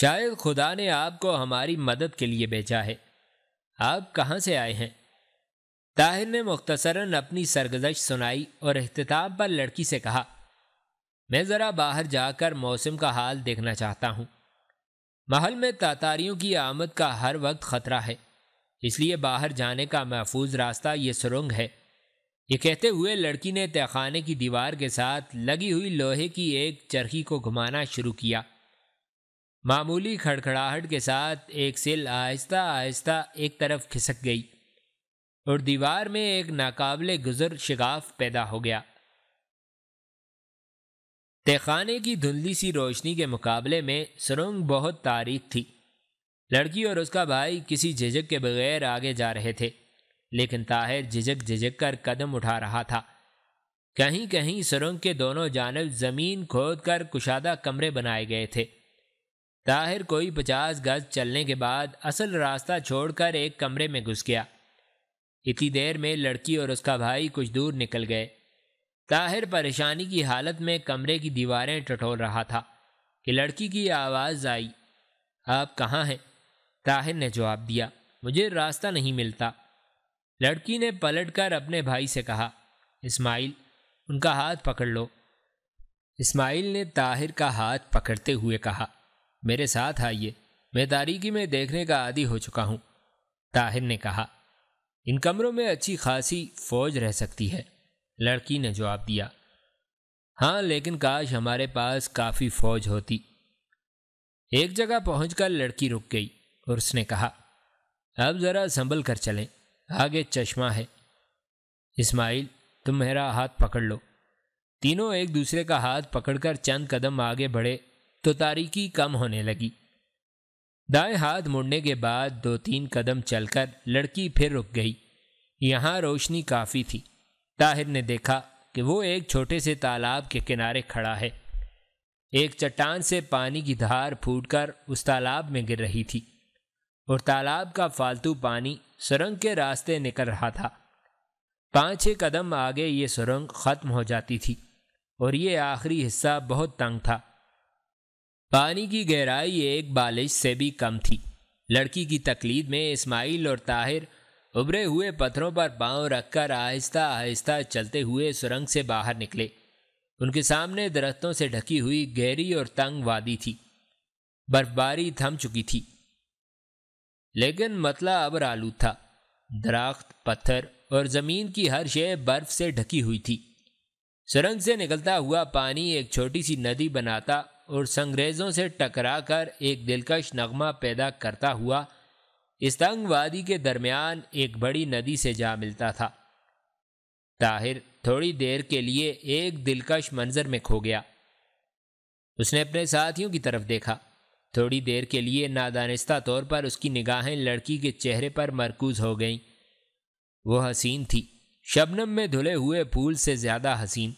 शायद खुदा ने आपको हमारी मदद के लिए भेजा है आप कहाँ से आए हैं ताहिर ने मुख्तसरन अपनी सरगजश सुनाई और अहतताब पर लड़की से कहा मैं ज़रा बाहर जाकर मौसम का हाल देखना चाहता हूँ महल में तातारियों की आमद का हर वक्त ख़तरा है इसलिए बाहर जाने का महफूज रास्ता ये सुरंग है ये कहते हुए लड़की ने तहखाने की दीवार के साथ लगी हुई लोहे की एक चरखी को घुमाना शुरू किया मामूली खड़खड़ाहट के साथ एक सिल आहिस्ता आहिस्ता एक तरफ खिसक गई और दीवार में एक नाकाबले गुजर शिकाफ़ पैदा हो गया तहखाने की धुंधली सी रोशनी के मुकाबले में सुरंग बहुत तारीख थी लड़की और उसका भाई किसी झिझक के बगैर आगे जा रहे थे लेकिन ताहिर झिझक झिझक कर कदम उठा रहा था कहीं कहीं सुरंग के दोनों जानब जमीन खोद कर कुशादा कमरे बनाए गए थे ताहिर कोई पचास गज चलने के बाद असल रास्ता छोड़कर एक कमरे में घुस गया इतनी देर में लड़की और उसका भाई कुछ दूर निकल गए ताहिर परेशानी की हालत में कमरे की दीवारें टटोल रहा था कि लड़की की आवाज़ आई आप कहाँ हैं ताहिर ने जवाब दिया मुझे रास्ता नहीं मिलता लड़की ने पलट कर अपने भाई से कहा इस्माइल उनका हाथ पकड़ लो इस्माइल ने ताहिर का हाथ पकड़ते हुए कहा मेरे साथ आइए मैं तारीखी में देखने का आदि हो चुका हूँ ताहिर ने कहा इन कमरों में अच्छी खासी फौज रह सकती है लड़की ने जवाब दिया हाँ लेकिन काश हमारे पास काफ़ी फौज होती एक जगह पहुंचकर लड़की रुक गई और उसने कहा अब ज़रा संभल कर चलें आगे चश्मा है इस्माइल तुम मेरा हाथ पकड़ लो तीनों एक दूसरे का हाथ पकड़कर चंद कदम आगे बढ़े तो तारीकी कम होने लगी दाएं हाथ मुड़ने के बाद दो तीन कदम चलकर लड़की फिर रुक गई यहाँ रोशनी काफ़ी थी ताहिर ने देखा कि वो एक छोटे से तालाब के किनारे खड़ा है एक चट्टान से पानी की धार फूटकर उस तालाब में गिर रही थी और तालाब का फालतू पानी सुरंग के रास्ते निकल रहा था पाँच छः कदम आगे ये सुरंग ख़त्म हो जाती थी और ये आखिरी हिस्सा बहुत तंग था पानी की गहराई एक बालिश से भी कम थी लड़की की तकलीद में इस्माइल और ताहिर उभरे हुए पत्थरों पर पांव रखकर आहिस्ता आहिस्ता चलते हुए सुरंग से बाहर निकले उनके सामने दरख्तों से ढकी हुई गहरी और तंग वादी थी बर्फबारी थम चुकी थी लेकिन मतला अब रालू था दरख्त पत्थर और ज़मीन की हर शे बर्फ से ढकी हुई थी सुरंग से निकलता हुआ पानी एक छोटी सी नदी बनाता और संग्रेजों से टकराकर एक दिलकश नगमा पैदा करता हुआ इस तंग वादी के दरमियान एक बड़ी नदी से जा मिलता था ताहिर थोड़ी देर के लिए एक दिलकश मंजर में खो गया उसने अपने साथियों की तरफ देखा थोड़ी देर के लिए नादानिस्ता तौर पर उसकी निगाहें लड़की के चेहरे पर मरकूज हो गईं वो हसीन थी शबनम में धुले हुए फूल से ज़्यादा हसीन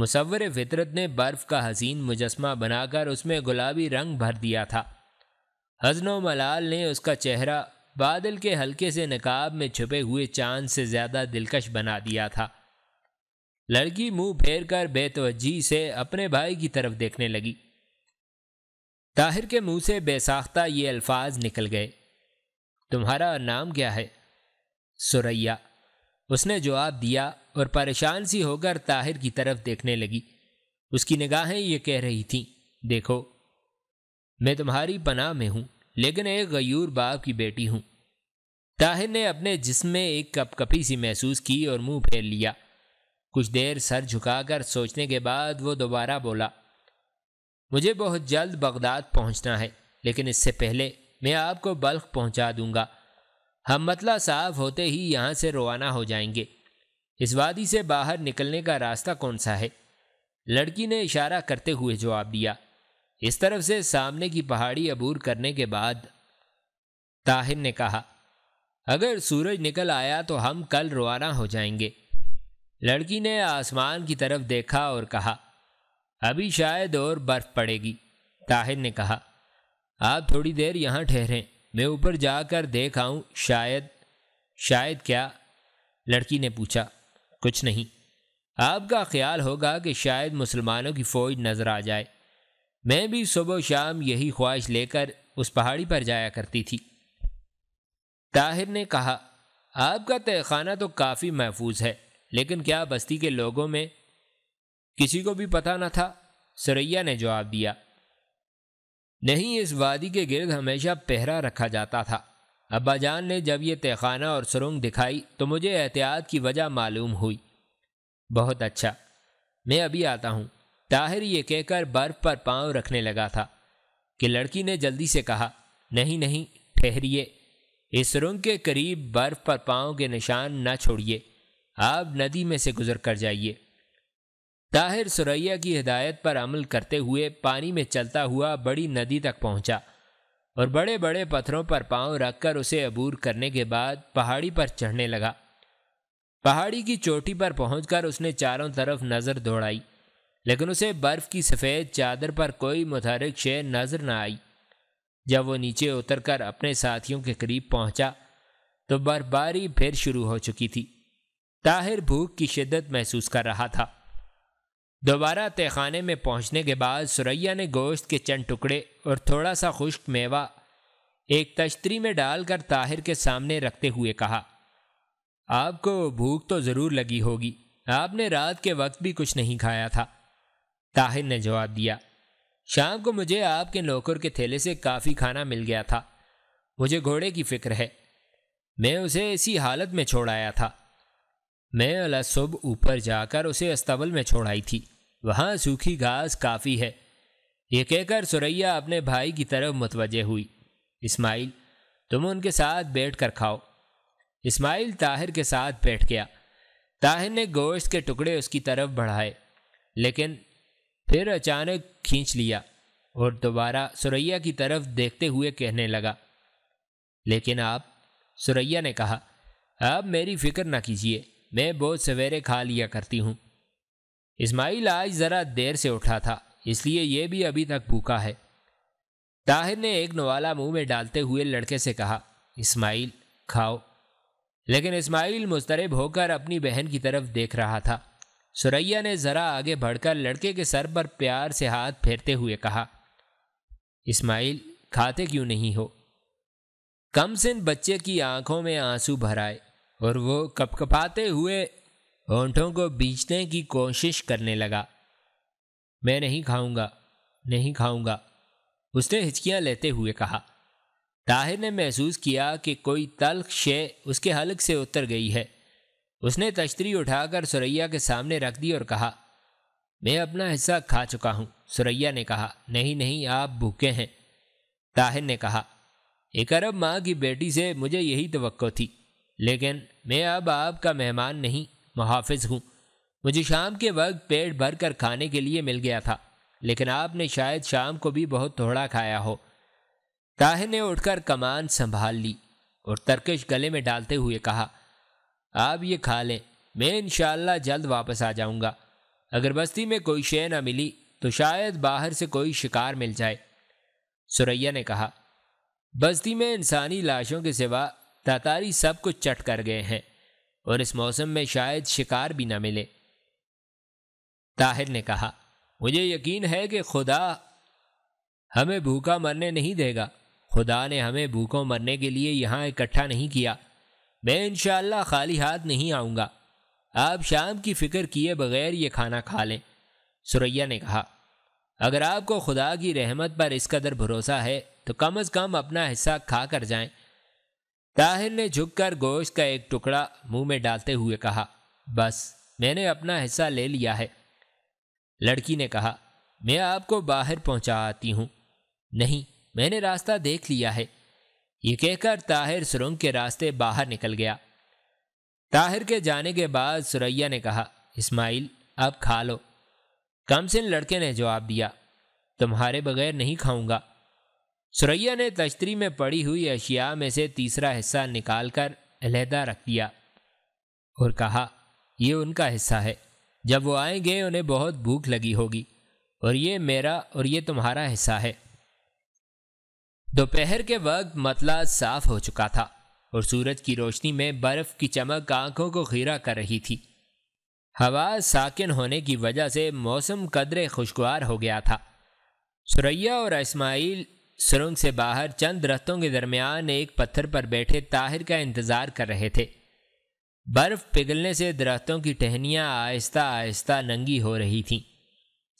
मुसवर फितरत ने बर्फ़ का हसीन मुजस्मा बनाकर उसमें गुलाबी रंग भर दिया था व मलाल ने उसका चेहरा बादल के हल्के से नकाब में छुपे हुए चांद से ज़्यादा दिलकश बना दिया था लड़की मुंह फेर कर बेतवजी से अपने भाई की तरफ देखने लगी ताहिर के मुंह से बेसाख्ता ये अल्फाज निकल गए तुम्हारा नाम क्या है सुरैया उसने जवाब दिया और परेशान सी होकर ताहिर की तरफ देखने लगी उसकी निगाहें ये कह रही थीं देखो मैं तुम्हारी पनाह में हूँ लेकिन एक गयूर बाप की बेटी हूँ ताहिर ने अपने जिस्म में एक कपकपी सी महसूस की और मुंह फेर लिया कुछ देर सर झुकाकर सोचने के बाद वो दोबारा बोला मुझे बहुत जल्द बगदाद पहुंचना है लेकिन इससे पहले मैं आपको बल्ख पहुंचा दूंगा हम मतला साफ होते ही यहाँ से रवाना हो जाएंगे इस वादी से बाहर निकलने का रास्ता कौन सा है लड़की ने इशारा करते हुए जवाब दिया इस तरफ से सामने की पहाड़ी अबूर करने के बाद ताहिर ने कहा अगर सूरज निकल आया तो हम कल रवाना हो जाएंगे लड़की ने आसमान की तरफ देखा और कहा अभी शायद और बर्फ पड़ेगी ताहिर ने कहा आप थोड़ी देर यहाँ ठहरें मैं ऊपर जाकर देख आऊँ शायद शायद क्या लड़की ने पूछा कुछ नहीं आपका ख्याल होगा कि शायद मुसलमानों की फ़ौज नज़र आ जाए मैं भी सुबह शाम यही ख्वाहिश लेकर उस पहाड़ी पर जाया करती थी ताहिर ने कहा आपका तहखाना तो काफ़ी महफूज है लेकिन क्या बस्ती के लोगों में किसी को भी पता न था सुरैया ने जवाब दिया नहीं इस वादी के गिर्द हमेशा पहरा रखा जाता था अब्बाजान ने जब यह तहखाना और सुरंग दिखाई तो मुझे एहतियात की वजह मालूम हुई बहुत अच्छा मैं अभी आता हूँ ताहिर ये कहकर बर्फ पर पांव रखने लगा था कि लड़की ने जल्दी से कहा नहीं नहीं ठहरिए इस सुरंग के करीब बर्फ पर पांव के निशान न छोड़िए आप नदी में से गुजर कर जाइए ताहिर सुरैया की हिदायत पर अमल करते हुए पानी में चलता हुआ बड़ी नदी तक पहुंचा और बड़े बड़े पत्थरों पर पांव रखकर उसे अबूर करने के बाद पहाड़ी पर चढ़ने लगा पहाड़ी की चोटी पर पहुंचकर उसने चारों तरफ नज़र दौड़ाई लेकिन उसे बर्फ की सफ़ेद चादर पर कोई मुतहरक शेर नज़र न आई जब वो नीचे उतरकर अपने साथियों के करीब पहुंचा तो बर्फबारी फिर शुरू हो चुकी थी ताहिर भूख की शिद्दत महसूस कर रहा था दोबारा तहखाने में पहुंचने के बाद सुरैया ने गोश्त के चंद टुकड़े और थोड़ा सा खुश्क मेवा एक तश्तरी में डालकर ताहिर के सामने रखते हुए कहा आपको भूख तो ज़रूर लगी होगी आपने रात के वक्त भी कुछ नहीं खाया था ताहिर ने जवाब दिया शाम को मुझे आपके नौकर के थैले से काफ़ी खाना मिल गया था मुझे घोड़े की फिक्र है मैं उसे इसी हालत में छोड़ आया था मैं अलसुब ऊपर जाकर उसे अस्तबल में छोड़ाई थी वहाँ सूखी घास काफ़ी है ये कहकर सुरैया अपने भाई की तरफ मुतवजह हुई इस्माइल तुम उनके साथ बैठ कर खाओ इस्माइल ताहिर के साथ बैठ गया ताहिर ने गोश्त के टुकड़े उसकी तरफ बढ़ाए लेकिन फिर अचानक खींच लिया और दोबारा सुरैया की तरफ देखते हुए कहने लगा लेकिन आप सुरैया ने कहा आप मेरी फिक्र ना कीजिए मैं बहुत सवेरे खा लिया करती हूँ इस्माइल आज ज़रा देर से उठा था इसलिए यह भी अभी तक भूखा है ताहिर ने एक नवाला मुंह में डालते हुए लड़के से कहा इस्माइल खाओ लेकिन इस्माइल मुस्तरब होकर अपनी बहन की तरफ देख रहा था सुरैया ने ज़रा आगे बढ़कर लड़के के सर पर प्यार से हाथ फेरते हुए कहा इस्माइल खाते क्यों नहीं हो कम सिंह बच्चे की आंखों में आंसू भराए और वो कपकपाते हुए होंठों को बीचने की कोशिश करने लगा मैं नहीं खाऊंगा नहीं खाऊंगा उसने हिचकियां लेते हुए कहा ताहिर ने महसूस किया कि कोई तल्ख शे उसके हलक से उतर गई है उसने तश्तरी उठाकर सुरैया के सामने रख दी और कहा मैं अपना हिस्सा खा चुका हूँ सुरैया ने कहा नहीं नहीं आप भूखे हैं ताहिर ने कहा एक अरब माँ की बेटी से मुझे यही तो थी लेकिन मैं अब आपका मेहमान नहीं मुहाफ़ हूँ मुझे शाम के वक्त पेट भर कर खाने के लिए मिल गया था लेकिन आपने शायद शाम को भी बहुत थोड़ा खाया हो ताहिर ने उठकर कमान संभाल ली और तर्कश गले में डालते हुए कहा आप ये खा लें मैं इन जल्द वापस आ जाऊँगा अगर बस्ती में कोई शे ना मिली तो शायद बाहर से कोई शिकार मिल जाए सुरैया ने कहा बस्ती में इंसानी लाशों के सिवा तातारी सब कुछ चट कर गए हैं और इस मौसम में शायद शिकार भी ना मिले ताहिर ने कहा मुझे यकीन है कि खुदा हमें भूखा मरने नहीं देगा खुदा ने हमें भूखों मरने के लिए यहाँ इकट्ठा नहीं किया मैं इन खाली हाथ नहीं आऊँगा आप शाम की फिक्र किए बगैर ये खाना खा लें सुरैया ने कहा अगर आपको खुदा की रहमत पर इस कदर भरोसा है तो कम अज़ कम अपना हिस्सा खा कर जाएं ताहिर ने झुककर गोश्त का एक टुकड़ा मुंह में डालते हुए कहा बस मैंने अपना हिस्सा ले लिया है लड़की ने कहा मैं आपको बाहर पहुंचा आती हूं नहीं मैंने रास्ता देख लिया है ये कहकर ताहिर सुरंग के रास्ते बाहर निकल गया ताहिर के जाने के बाद सुरैया ने कहा इस्माइल अब खा लो कमसिन लड़के ने जवाब दिया तुम्हारे बगैर नहीं खाऊंगा सुरैया ने तश्तरी में पड़ी हुई अशिया में से तीसरा हिस्सा कर अलहदा रख दिया और कहा ये उनका हिस्सा है जब वो आएंगे उन्हें बहुत भूख लगी होगी और ये मेरा और ये तुम्हारा हिस्सा है दोपहर के वक्त मतला साफ हो चुका था और सूरज की रोशनी में बर्फ की चमक आंखों को खीरा कर रही थी हवा साकिन होने की वजह से मौसम कदरे खुशगवार हो गया था सुरैया और इस्माइल सुरंग से बाहर चंद दरख्तों के दरमियान एक पत्थर पर बैठे ताहिर का इंतजार कर रहे थे बर्फ पिघलने से दरख्तों की टहनियाँ आहिस्ता आहिस्ता नंगी हो रही थीं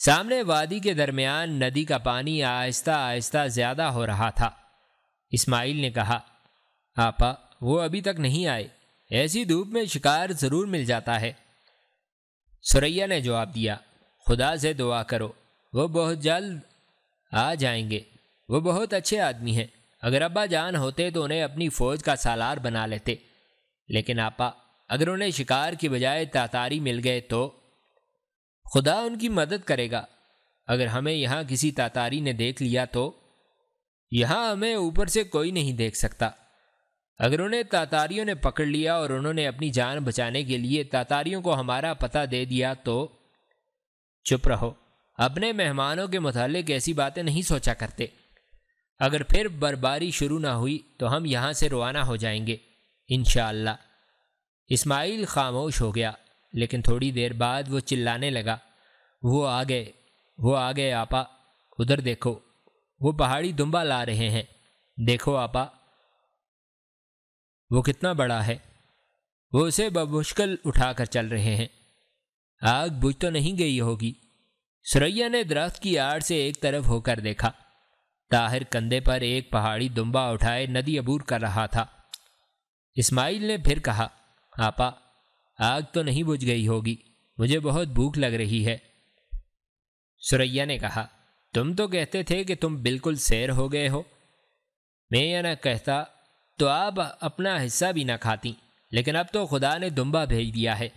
सामने वादी के दरमियान नदी का पानी आहिस्ता आहिस्ता ज़्यादा हो रहा था इस्माइल ने कहा आपा वो अभी तक नहीं आए ऐसी धूप में शिकार ज़रूर मिल जाता है सुरैया ने जवाब दिया खुदा से दुआ करो वो बहुत जल्द आ जाएंगे वो बहुत अच्छे आदमी हैं अगर अब्बा जान होते तो उन्हें अपनी फौज का सालार बना लेते लेकिन आपा अगर उन्हें शिकार की बजाय तातारी मिल गए तो खुदा उनकी मदद करेगा अगर हमें यहाँ किसी तातारी ने देख लिया तो यहाँ हमें ऊपर से कोई नहीं देख सकता अगर उन्हें तातारियों ने पकड़ लिया और उन्होंने अपनी जान बचाने के लिए तातारियों को हमारा पता दे दिया तो चुप रहो अपने मेहमानों के मुतालिक ऐसी बातें नहीं सोचा करते अगर फिर बर्बारी शुरू ना हुई तो हम यहाँ से रवाना हो जाएंगे इन इस्माइल खामोश हो गया लेकिन थोड़ी देर बाद वो चिल्लाने लगा वो आ गए वो आ गए आपा उधर देखो वो पहाड़ी दुम्बा ला रहे हैं देखो आपा वो कितना बड़ा है वो उसे उठा उठाकर चल रहे हैं आग बुझ तो नहीं गई होगी सुरैया ने दरख्त की आड़ से एक तरफ होकर देखा ताहिर कंधे पर एक पहाड़ी दुम्बा उठाए नदी अबूर कर रहा था इस्माइल ने फिर कहा आपा आग तो नहीं बुझ गई होगी मुझे बहुत भूख लग रही है सुरैया ने कहा तुम तो कहते थे कि तुम बिल्कुल सैर हो गए हो मैं यह ना कहता तो आप अपना हिस्सा भी ना खाती लेकिन अब तो खुदा ने दुम्बा भेज दिया है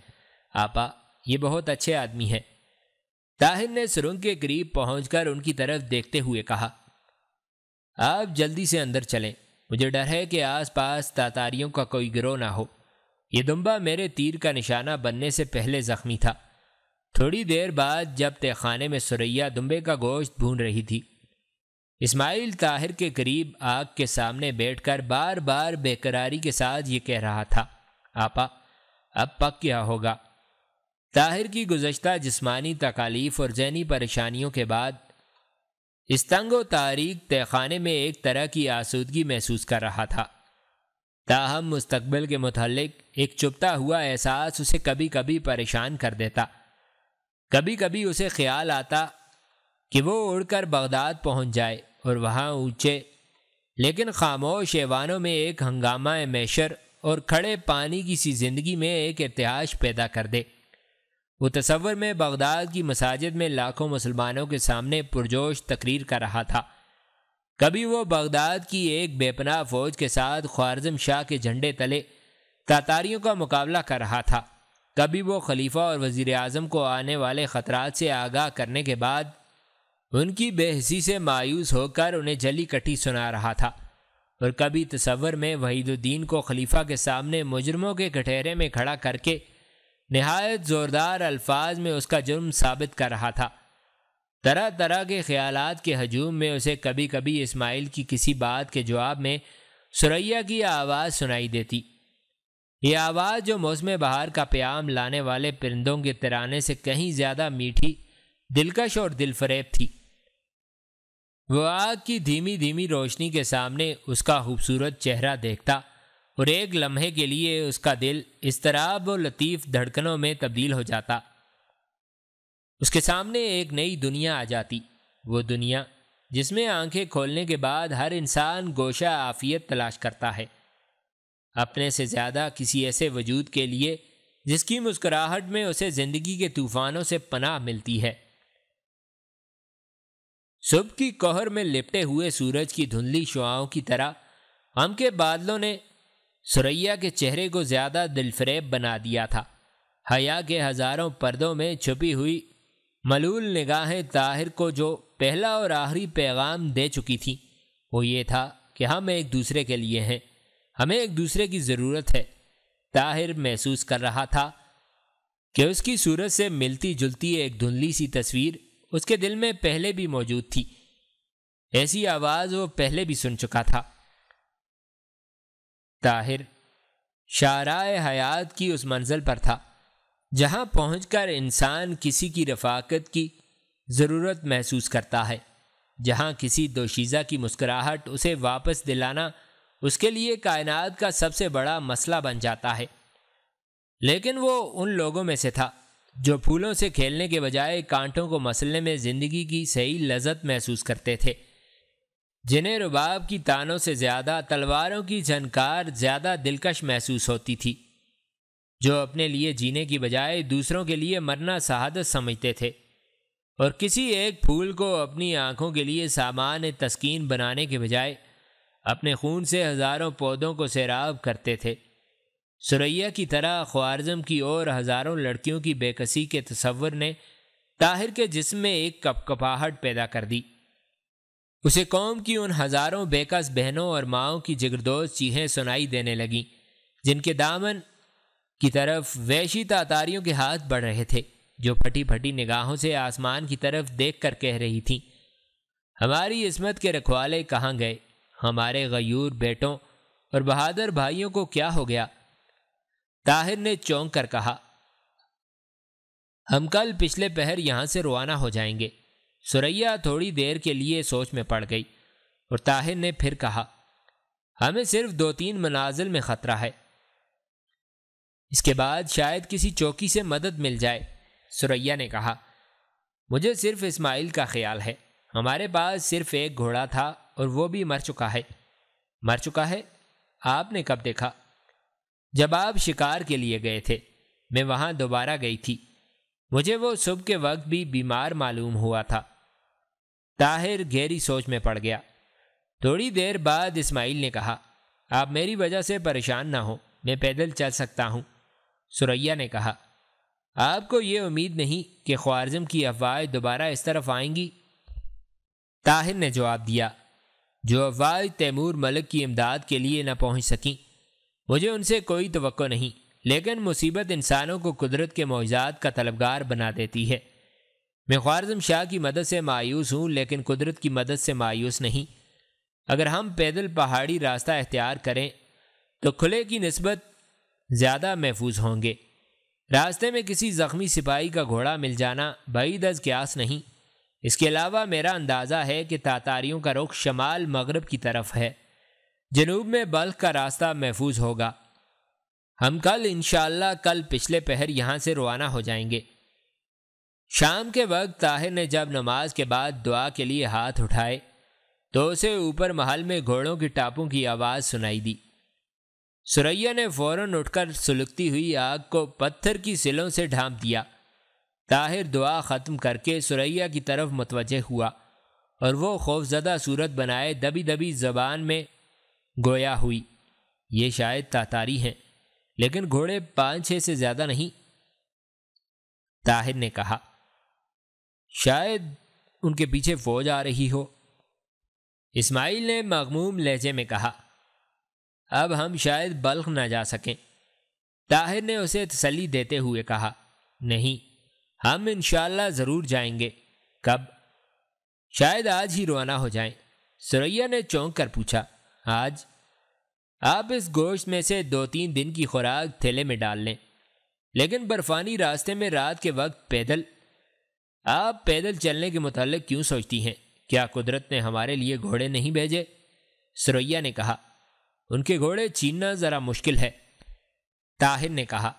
आपा ये बहुत अच्छे आदमी हैं ताहिर ने सुरंग के करीब पहुंचकर उनकी तरफ देखते हुए कहा आप जल्दी से अंदर चलें मुझे डर है कि आसपास तातारियों का कोई गिरोह ना हो ये दुम्बा मेरे तीर का निशाना बनने से पहले जख्मी था थोड़ी देर बाद जब तहखाने में सुरैया दुम्बे का गोश्त भून रही थी इस्माइल ताहिर के करीब आग के सामने बैठकर बार बार बेकरारी के साथ ये कह रहा था आपा अब पक क्या होगा ताहिर की गुजशत जिस्मानी तकालीफ और जहनी परेशानियों के बाद इस तंग व तारीख तहखाने में एक तरह की आसूदगी महसूस कर रहा था ताहम मुस्तबिल के मतलब एक चुपता हुआ एहसास उसे कभी कभी परेशान कर देता कभी कभी उसे ख्याल आता कि वो उड़कर बगदाद पहुंच जाए और वहाँ ऊंचे लेकिन खामोश ऐवानों में एक हंगामा मैशर और खड़े पानी की सी जिंदगी में एक इतिहास पैदा कर दे वो तस्वर में बगदाद की मसाजिद में लाखों मुसलमानों के सामने पुरजोश तकरीर कर रहा था कभी वो बगदाद की एक बेपनाह फौज के साथ ख्वारजम शाह के झंडे तले तातारियों का मुकाबला कर रहा था कभी वो खलीफा और वज़ी अजम को आने वाले ख़तरात से आगाह करने के बाद उनकी बेहसी से मायूस होकर उन्हें जली कटी सुना रहा था और कभी तस्वर में वहीदुद्दीन को खलीफा के सामने मुजरमों के कटहरे में खड़ा करके नहायत ज़ोरदार अल्फाज में उसका जुर्म साबित कर रहा था तरह तरह के ख्याल के हजूम में उसे कभी कभी इस्माइल की किसी बात के जवाब में सुरैया की आवाज़ सुनाई देती ये आवाज़ जो मौसम बहार का प्याम लाने वाले परिंदों के तिराने से कहीं ज़्यादा मीठी दिलकश और दिलफरेब थी वह आग की धीमी धीमी रोशनी के सामने उसका खूबसूरत चेहरा देखता और एक लम्हे के लिए उसका दिल इस और लतीफ़ धड़कनों में तब्दील हो जाता उसके सामने एक नई दुनिया आ जाती वो दुनिया जिसमें आंखें खोलने के बाद हर इंसान गोशा आफियत तलाश करता है अपने से ज़्यादा किसी ऐसे वजूद के लिए जिसकी मुस्कुराहट में उसे ज़िंदगी के तूफ़ानों से पनाह मिलती है सुबह की कोहर में लिपटे हुए सूरज की धुंधली शुआओं की तरह हम के बादलों ने सुरैया के चेहरे को ज़्यादा दिलफरेब बना दिया था हया के हज़ारों पर्दों में छुपी हुई मलूल निगाहें ताहिर को जो पहला और आखिरी पैगाम दे चुकी थी वो ये था कि हम एक दूसरे के लिए हैं हमें एक दूसरे की ज़रूरत है ताहिर महसूस कर रहा था कि उसकी सूरत से मिलती जुलती एक धुंधली सी तस्वीर उसके दिल में पहले भी मौजूद थी ऐसी आवाज़ वो पहले भी सुन चुका था ताहिर शाराय हयात की उस मंजिल पर था जहाँ पहुँच कर इंसान किसी की रफाकत की ज़रूरत महसूस करता है जहाँ किसी दोशीज़ा की मुस्कराहट उसे वापस दिलाना उसके लिए कायनात का सबसे बड़ा मसला बन जाता है लेकिन वो उन लोगों में से था जो फूलों से खेलने के बजाय कांटों को मसलने में ज़िंदगी की सही लजत महसूस करते थे जिन्हें रुबाब की तानों से ज़्यादा तलवारों की झनकार ज़्यादा दिलकश महसूस होती थी जो अपने लिए जीने की बजाय दूसरों के लिए मरना शहादत समझते थे और किसी एक फूल को अपनी आँखों के लिए सामान्य तस्कीन बनाने के बजाय अपने खून से हज़ारों पौधों को सैराब करते थे सुरैया की तरह ख्वारजम की ओर हज़ारों लड़कियों की बेकसी के तस्वर ने ताहिर के जिसम में एक कपकपाहट पैदा कर दी उसे कौम की उन हज़ारों बेकस बहनों और माओं की जिगरदोज चीहें सुनाई देने लगीं जिनके दामन की तरफ वैशी तातारियों के हाथ बढ़ रहे थे जो फटी फटी निगाहों से आसमान की तरफ देख कर कह रही थीं हमारी इसमत के रखवाले कहाँ गए हमारे गयूर बेटों और बहादुर भाइयों को क्या हो गया ताहिर ने चौंक कर कहा हम कल पिछले पहर यहाँ से रवाना हो जाएंगे सुरैया थोड़ी देर के लिए सोच में पड़ गई और ताहिर ने फिर कहा हमें सिर्फ दो तीन मनाजिल में ख़तरा है इसके बाद शायद किसी चौकी से मदद मिल जाए सुरैया ने कहा मुझे सिर्फ इस्माइल का ख्याल है हमारे पास सिर्फ एक घोड़ा था और वो भी मर चुका है मर चुका है आपने कब देखा जब आप शिकार के लिए गए थे मैं वहाँ दोबारा गई थी मुझे वो सुबह के वक्त भी बीमार मालूम हुआ था ताहिर गहरी सोच में पड़ गया थोड़ी देर बाद इस्माइल ने कहा आप मेरी वजह से परेशान ना हो मैं पैदल चल सकता हूँ सुरैया ने कहा आपको ये उम्मीद नहीं कि ख्वारजम की अफवाह दोबारा इस तरफ आएंगी ताहिर ने जवाब दिया जो अफवाह तैमूर मलिक की इमदाद के लिए ना पहुँच सकें मुझे उनसे कोई तो नहीं लेकिन मुसीबत इंसानों को कुदरत के मुआजात का तलबगार बना देती है मैं ख्वारजम शाह की मदद से मायूस हूँ लेकिन कुदरत की मदद से मायूस नहीं अगर हम पैदल पहाड़ी रास्ता अख्तियार करें तो खुले की नस्बत ज़्यादा महफूज होंगे रास्ते में किसी ज़ख्मी सिपाही का घोड़ा मिल जाना बई दस क्यास नहीं इसके अलावा मेरा अंदाज़ा है कि तातारियों का रुख शमाल मगरब की तरफ है जनूब में बल्ख का रास्ता महफूज होगा हम कल इन कल पिछले पहर यहाँ से रवाना हो जाएंगे शाम के वक्त ताहिर ने जब नमाज के बाद दुआ के लिए हाथ उठाए तो उसे ऊपर महल में घोड़ों की टापों की आवाज़ सुनाई दी सुरैया ने फौरन उठकर सुलगती हुई आग को पत्थर की सिलों से ढांप दिया ताहिर दुआ ख़त्म करके सुरैया की तरफ मतवज हुआ और वो खौफजदा सूरत बनाए दबी दबी जबान में गोया हुई ये शायद तातारी हैं लेकिन घोड़े पाँच छः से ज़्यादा नहीं ताहिर ने कहा शायद उनके पीछे फौज आ रही हो इस्माइल ने मगमूम लहजे में कहा अब हम शायद बल्ख न जा सकें ताहिर ने उसे तसली देते हुए कहा नहीं हम इन ज़रूर जाएंगे कब शायद आज ही रवाना हो जाएं। सुरैया ने चौंक कर पूछा आज आप इस गोश्त में से दो तीन दिन की खुराक थैले में डाल लें लेकिन बर्फानी रास्ते में रात के वक्त पैदल आप पैदल चलने के मुतल क्यों सोचती हैं क्या कुदरत ने हमारे लिए घोड़े नहीं भेजे सुरैया ने कहा उनके घोड़े छीनना ज़रा मुश्किल है ताहिर ने कहा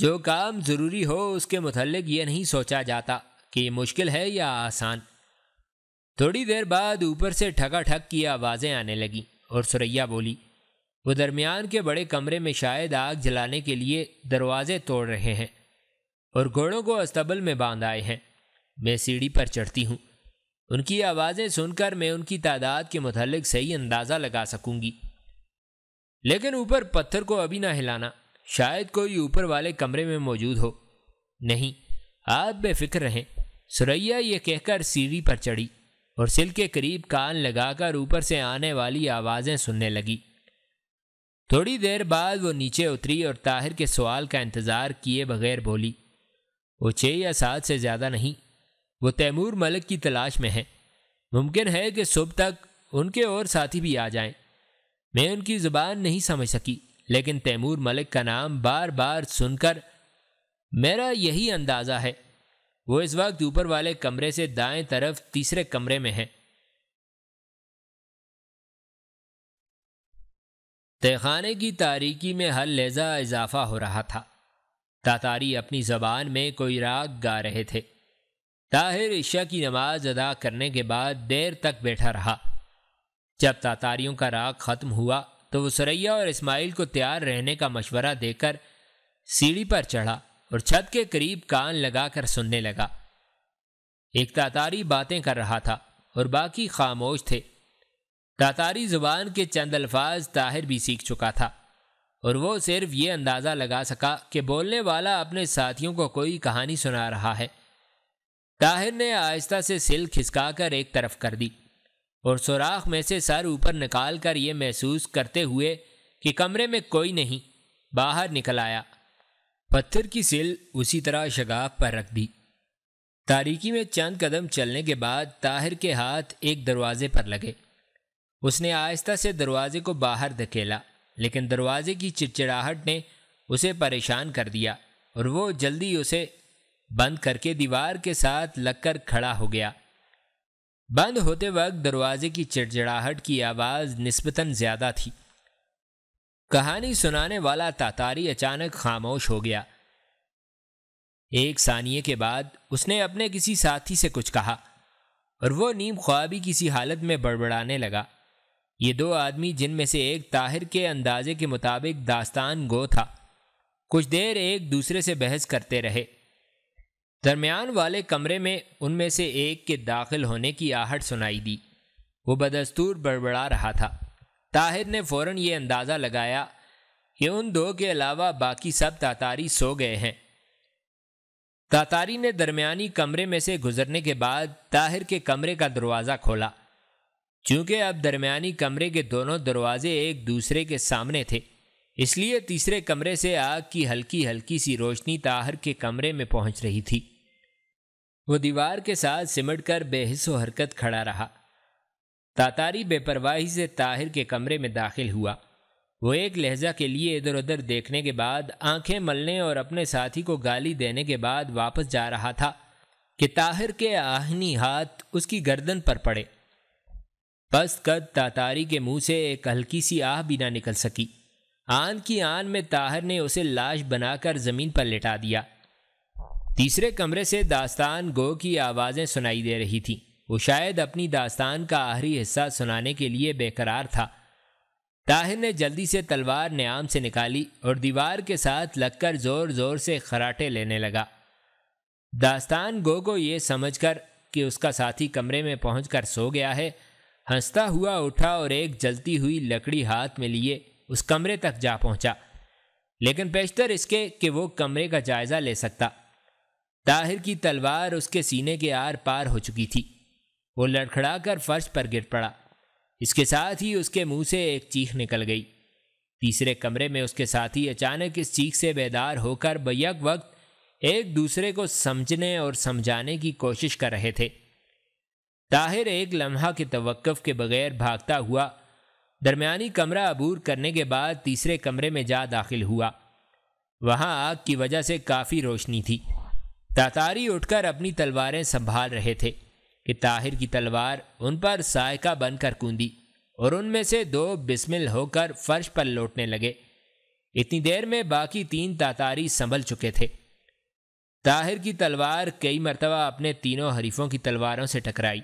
जो काम ज़रूरी हो उसके मुतलक ये नहीं सोचा जाता कि ये मुश्किल है या आसान थोड़ी देर बाद ऊपर से ठक की आवाज़ें आने लगीं और सुरैया बोली वो दरमियान के बड़े कमरे में शायद आग जलाने के लिए दरवाजे तोड़ रहे हैं और घोड़ों को अस्तबल में बांध आए हैं मैं सीढ़ी पर चढ़ती हूँ उनकी आवाज़ें सुनकर मैं उनकी तादाद के मतलब सही अंदाज़ा लगा सकूंगी लेकिन ऊपर पत्थर को अभी ना हिलाना शायद कोई ऊपर वाले कमरे में मौजूद हो नहीं आप बेफिक्र रहें सुरैया ये कहकर सीढ़ी पर चढ़ी और सिल के करीब कान लगाकर ऊपर से आने वाली आवाज़ें सुनने लगी थोड़ी देर बाद वो नीचे उतरी और ताहिर के सवाल का इंतज़ार किए बगैर बोली वो छः या सात से ज़्यादा नहीं वो तैमूर मलिक की तलाश में है मुमकिन है कि सुबह तक उनके और साथी भी आ जाएं। मैं उनकी ज़ुबान नहीं समझ सकी लेकिन तैमूर मलिक का नाम बार बार सुनकर मेरा यही अंदाज़ा है वो इस वक्त ऊपर वाले कमरे से दाएं तरफ तीसरे कमरे में है तहखाने की तारीकी में हर लहजा इजाफा हो रहा था तातारी अपनी जबान में कोई राग गा रहे थे ताहिर ईशा की नमाज अदा करने के बाद देर तक बैठा रहा जब तातारियों का राग ख़त्म हुआ तो वह सरैया और इस्माइल को तैयार रहने का मशवरा देकर सीढ़ी पर चढ़ा और छत के करीब कान लगाकर सुनने लगा एक तातारी बातें कर रहा था और बाकी खामोश थे तातारी जुबान के चंद अल्फाज ताहिर भी सीख चुका था और वो सिर्फ ये अंदाज़ा लगा सका कि बोलने वाला अपने साथियों को कोई कहानी सुना रहा है ताहिर ने आहिस्ता से सिल खिसकाकर एक तरफ कर दी और सुराख में से सर ऊपर निकाल कर ये महसूस करते हुए कि कमरे में कोई नहीं बाहर निकल आया पत्थर की सिल उसी तरह शगाफ पर रख दी तारीकी में चंद कदम चलने के बाद ताहिर के हाथ एक दरवाजे पर लगे उसने आहिस्ता से दरवाजे को बाहर धकेला लेकिन दरवाजे की चिड़चिड़ाहट ने उसे परेशान कर दिया और वो जल्दी उसे बंद करके दीवार के साथ लगकर खड़ा हो गया बंद होते वक्त दरवाजे की चिड़चिड़ाहट की आवाज़ निस्बतन ज़्यादा थी कहानी सुनाने वाला तातारी अचानक खामोश हो गया एक सानिए के बाद उसने अपने किसी साथी से कुछ कहा और वो नीम ख्वाबी किसी हालत में बड़बड़ाने लगा ये दो आदमी जिनमें से एक ताहिर के अंदाजे के मुताबिक दास्तान गो था कुछ देर एक दूसरे से बहस करते रहे दरमियान वाले कमरे में उनमें से एक के दाखिल होने की आहट सुनाई दी वो बदस्तूर बड़बड़ा रहा था ताहिर ने फौरन ये अंदाज़ा लगाया कि उन दो के अलावा बाकी सब तातारी सो गए हैं तातारी ने दरमियानी कमरे में से गुजरने के बाद ताहिर के कमरे का दरवाज़ा खोला चूंकि अब दरमियानी कमरे के दोनों दरवाजे एक दूसरे के सामने थे इसलिए तीसरे कमरे से आग की हल्की हल्की सी रोशनी ताहर के कमरे में पहुंच रही थी वो दीवार के साथ सिमट कर बेहसो हरकत खड़ा रहा तातारी बेपरवाही से ताहिर के कमरे में दाखिल हुआ वो एक लहजा के लिए इधर उधर देखने के बाद आंखें मलने और अपने साथी को गाली देने के बाद वापस जा रहा था कि ताहिर के आहनी हाथ उसकी गर्दन पर पड़े बस कद तातारी के मुंह से एक हल्की सी आह भी ना निकल सकी आन की आन में ताहिर ने उसे लाश बनाकर जमीन पर लिटा दिया तीसरे कमरे से दास्तान गो की आवाज़ें सुनाई दे रही थीं वो शायद अपनी दास्तान का आखिरी हिस्सा सुनाने के लिए बेकरार था ताहिर ने जल्दी से तलवार न्याम से निकाली और दीवार के साथ लगकर ज़ोर ज़ोर से खराटे लेने लगा दास्तान गो को ये समझ कर कि उसका साथी कमरे में कर सो गया है हंसता हुआ उठा और एक जलती हुई लकड़ी हाथ में लिए उस कमरे तक जा पहुँचा लेकिन बेशतर इसके कि वो कमरे का जायज़ा ले सकता ताहिर की तलवार उसके सीने के आर पार हो चुकी थी वो लड़खड़ाकर फर्श पर गिर पड़ा इसके साथ ही उसके मुंह से एक चीख निकल गई तीसरे कमरे में उसके साथी अचानक इस चीख से बेदार होकर बैक वक्त एक दूसरे को समझने और समझाने की कोशिश कर रहे थे ताहिर एक लम्हा के तवक्फ के बगैर भागता हुआ दरमियानी कमरा अबूर करने के बाद तीसरे कमरे में जा दाखिल हुआ वहाँ आग की वजह से काफ़ी रोशनी थी तातारी उठकर अपनी तलवारें संभाल रहे थे कि ताहिर की तलवार उन पर सायका बनकर कूंदी और उनमें से दो बिस्मिल होकर फर्श पर लौटने लगे इतनी देर में बाकी तीन तातारी संभल चुके थे ताहिर की तलवार कई मरतबा अपने तीनों हरीफों की तलवारों से टकराई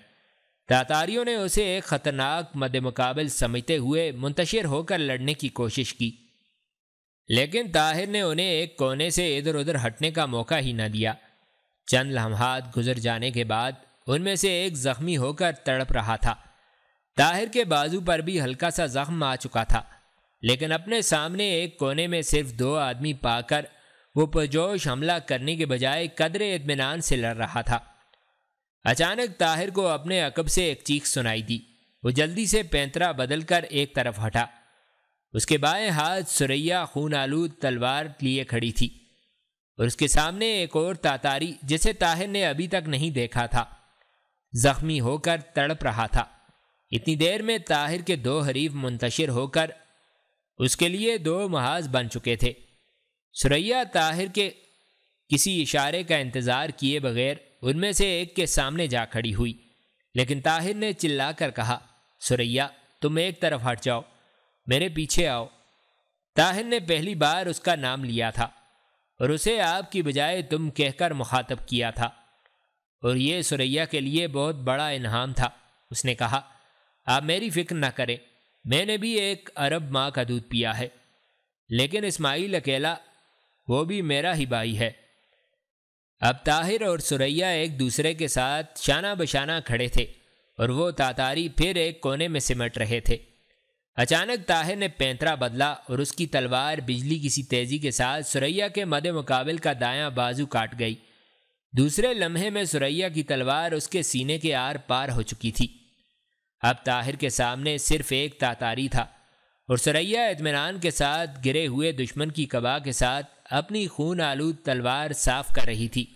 तातारियों ने उसे एक खतरनाक मद मुकाबल समझते हुए मुंतशिर होकर लड़ने की कोशिश की लेकिन ताहिर ने उन्हें एक कोने से इधर उधर हटने का मौका ही ना दिया चंद लम्हात गुजर जाने के बाद उनमें से एक जख्मी होकर तड़प रहा था ताहिर के बाजू पर भी हल्का सा जख्म आ चुका था लेकिन अपने सामने एक कोने में सिर्फ दो आदमी पाकर वो पुरजोश हमला करने के बजाय कदरे इतमान से लड़ रहा था अचानक ताहिर को अपने अकब से एक चीख सुनाई दी वो जल्दी से पैंतरा बदल कर एक तरफ हटा उसके बाएँ हाथ सुरैया खून आलू तलवार लिए खड़ी थी और उसके सामने एक और तातारी जिसे ताहिर ने अभी तक नहीं देखा था जख्मी होकर तड़प रहा था इतनी देर में ताहिर के दो हरीफ मुंतशिर होकर उसके लिए दो महाज बन चुके थे सुरैया ताहिर के किसी इशारे का इंतज़ार किए बगैर उनमें से एक के सामने जा खड़ी हुई लेकिन ताहिर ने चिल्लाकर कहा सुरैया तुम एक तरफ हट जाओ मेरे पीछे आओ ताहिर ने पहली बार उसका नाम लिया था और उसे आपकी बजाय तुम कहकर मुखातब किया था और ये सुरैया के लिए बहुत बड़ा इनाम था उसने कहा आप मेरी फिक्र ना करें मैंने भी एक अरब माँ का दूध पिया है लेकिन इस्माइल अकेला वो भी मेरा ही भाई है अब ताहिर और सुरैया एक दूसरे के साथ शाना बशाना खड़े थे और वो तातारी फिर एक कोने में सिमट रहे थे अचानक ताहिर ने पैंतरा बदला और उसकी तलवार बिजली किसी तेजी के साथ सुरैया के मद मुकाबल का दाया बाजू काट गई दूसरे लम्हे में सुरैया की तलवार उसके सीने के आर पार हो चुकी थी अब ताहिर के सामने सिर्फ एक तातारी था और सुरैया इतमान के साथ गिरे हुए दुश्मन की कबा के साथ अपनी खून आलूद तलवार साफ कर रही थी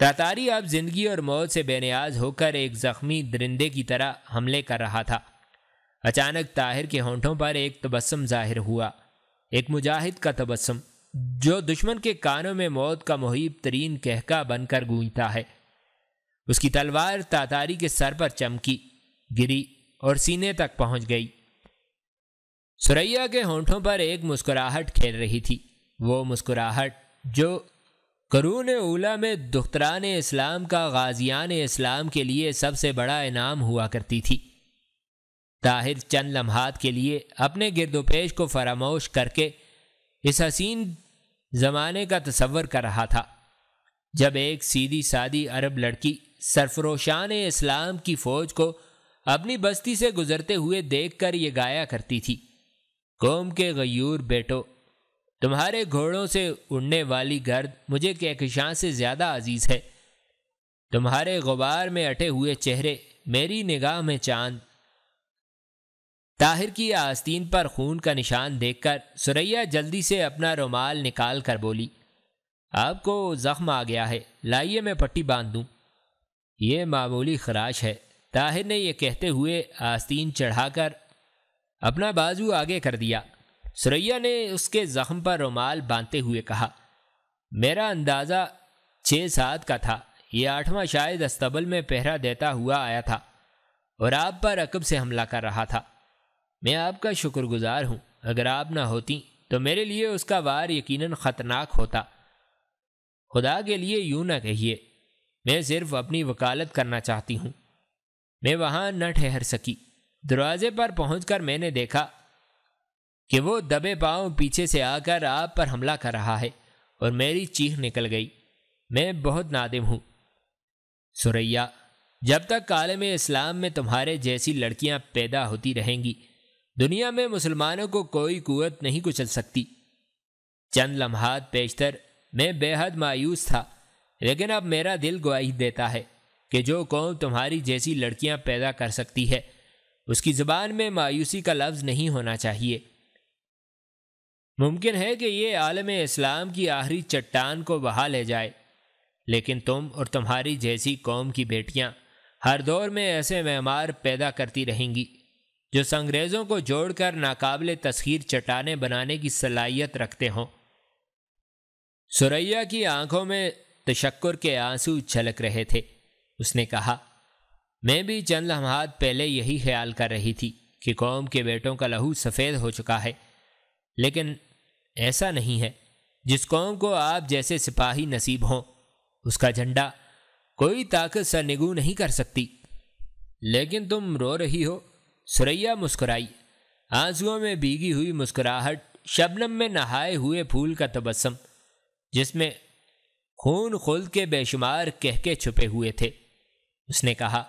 तातारी अब जिंदगी और मौत से बेनियाज होकर एक जख्मी दरिंदे की तरह हमले कर रहा था अचानक ताहिर के होंठों पर एक तबस्सम जाहिर हुआ एक मुजाहिद का तबस्सम जो दुश्मन के कानों में मौत का मुहिब तरीन कहका बनकर गूंजता है उसकी तलवार तातारी के सर पर चमकी गिरी और सीने तक पहुंच गई सुरैया के होंठों पर एक मुस्कुराहट खेल रही थी वो मुस्कुराहट जो करून ओला में दुख्तरान इस्लाम का गाजियान इस्लाम के लिए सबसे बड़ा इनाम हुआ करती थी ताहिर चंद लम्हात के लिए अपने गिरदोपेश को फरामोश करके इस हसीन ज़माने का तसवर कर रहा था जब एक सीधी सादी अरब लड़की सरफरोशान इस्लाम की फ़ौज को अपनी बस्ती से गुजरते हुए देख कर ये गाया करती थी कौम के गयूर बेटो तुम्हारे घोड़ों से उड़ने वाली गर्द मुझे कहकशां से ज़्यादा अजीज़ है तुम्हारे गुबार में अटे हुए चेहरे मेरी निगाह में चांद ताहिर की आस्तीन पर खून का निशान देखकर सुरैया जल्दी से अपना रुमाल निकाल कर बोली आपको जख्म आ गया है लाइए मैं पट्टी बांध दूँ ये मामूली खराश है ताहिर ने यह कहते हुए आस्तीन चढ़ाकर अपना बाजू आगे कर दिया सुरैया ने उसके जख्म पर रुमाल बांधते हुए कहा मेरा अंदाज़ा छः सात का था यह आठवां शायद अस्तबल में पहरा देता हुआ आया था और आप पर अकब से हमला कर रहा था मैं आपका शुक्रगुजार हूँ अगर आप ना होती तो मेरे लिए उसका वार यकीनन ख़तरनाक होता खुदा के लिए यूं ना कहिए मैं सिर्फ अपनी वकालत करना चाहती हूँ मैं वहाँ न ठहर सकी दरवाजे पर पहुंचकर मैंने देखा कि वो दबे पांव पीछे से आकर आप पर हमला कर रहा है और मेरी चीख निकल गई मैं बहुत नादिम हूँ सुरैया जब तक काले में इस्लाम में तुम्हारे जैसी लड़कियाँ पैदा होती रहेंगी दुनिया में मुसलमानों को कोई कुत नहीं कुचल सकती चंद लम्हात पेशतर मैं बेहद मायूस था लेकिन अब मेरा दिल गवाही देता है कि जो कौम तुम्हारी जैसी लड़कियां पैदा कर सकती है उसकी ज़ुबान में मायूसी का लफ्ज़ नहीं होना चाहिए मुमकिन है कि ये आलम इस्लाम की आखिरी चट्टान को बहा ले जाए लेकिन तुम और तुम्हारी जैसी कौम की बेटियां हर दौर में ऐसे मेमार पैदा करती रहेंगी जो संग्रेज़ों को जोड़कर नाकाबिल तस्खीर चटाने बनाने की सलाहियत रखते हों सुरैया की आंखों में तशक्र के आंसू छलक रहे थे उसने कहा मैं भी चंद लम्हात पहले यही ख्याल कर रही थी कि कौम के बेटों का लहू सफ़ेद हो चुका है लेकिन ऐसा नहीं है जिस कौम को आप जैसे सिपाही नसीब हों उसका झंडा कोई ताकत निगू नहीं कर सकती लेकिन तुम रो रही हो सुरैया मुस्कुराई आंसुओं में भीगी हुई मुस्कुराहट शबनम में नहाए हुए फूल का तबस्सम जिसमें खून खुल के बेशुमार कहके छुपे हुए थे उसने कहा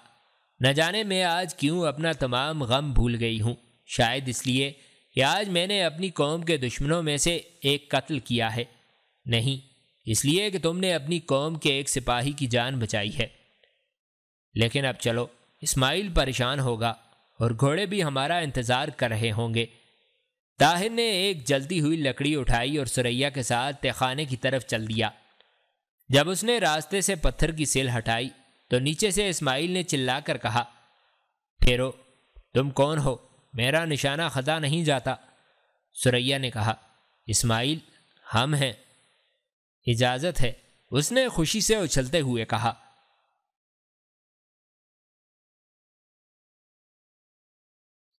न जाने मैं आज क्यों अपना तमाम गम भूल गई हूँ शायद इसलिए कि आज मैंने अपनी कौम के दुश्मनों में से एक कत्ल किया है नहीं इसलिए कि तुमने अपनी कौम के एक सिपाही की जान बचाई है लेकिन अब चलो इस्माइल परेशान होगा और घोड़े भी हमारा इंतजार कर रहे होंगे ताहिर ने एक जलती हुई लकड़ी उठाई और सुरैया के साथ तहखाने की तरफ चल दिया जब उसने रास्ते से पत्थर की सेल हटाई तो नीचे से इस्माइल ने चिल्लाकर कहा फेरो तुम कौन हो मेरा निशाना खता नहीं जाता सुरैया ने कहा इस्माइल हम हैं इजाज़त है उसने खुशी से उछलते हुए कहा